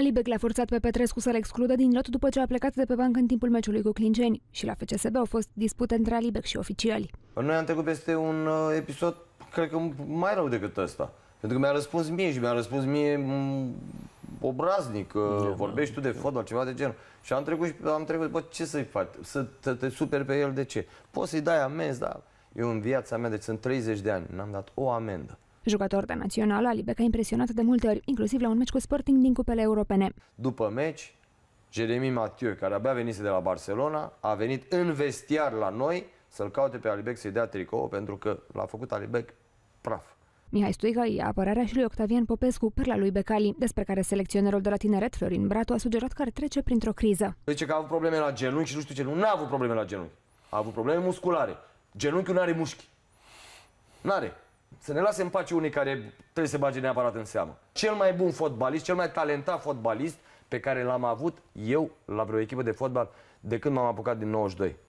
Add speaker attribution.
Speaker 1: Alibec l-a forțat pe Petrescu să-l excludă din lot după ce a plecat de pe bancă în timpul meciului cu Clinceni și la FCSB au fost dispute între Alibec și oficiali.
Speaker 2: Noi am trecut peste un uh, episod, cred că mai rău decât ăsta. Pentru că mi-a răspuns mie și mi-a răspuns mie mm, obraznic, yeah, uh, vorbești tu de fotbal, ceva de genul. Și am trecut și am trecut, bă, ce să-i faci? Să te, te superi pe el de ce? Poți să-i dai amenzi, dar eu în viața mea, deci sunt 30 de ani, n-am dat o amendă.
Speaker 1: Jucător de național, Alibec a impresionat de multe ori, inclusiv la un meci cu Sporting din cupele europene.
Speaker 2: După meci, Jeremy Mathieu, care abia venise de la Barcelona, a venit în vestiar la noi să-l caute pe Alibec să-i dea tricou, pentru că l-a făcut Alibec praf.
Speaker 1: Mihai Stoica e apărarea și lui Octavian Popescu, perla lui Becali, despre care selecționerul de la tineret, Florin Bratu, a sugerat că ar trece printr-o criză.
Speaker 2: Zice că a avut probleme la genunchi și nu știu ce, nu a avut probleme la genunchi. A avut probleme musculare. Genunchiul nu are mușchi. Nu are să ne lasem în pace unii care trebuie să bage neapărat în seamă. Cel mai bun fotbalist, cel mai talentat fotbalist pe care l-am avut eu la vreo echipă de fotbal de când m-am apucat din 92.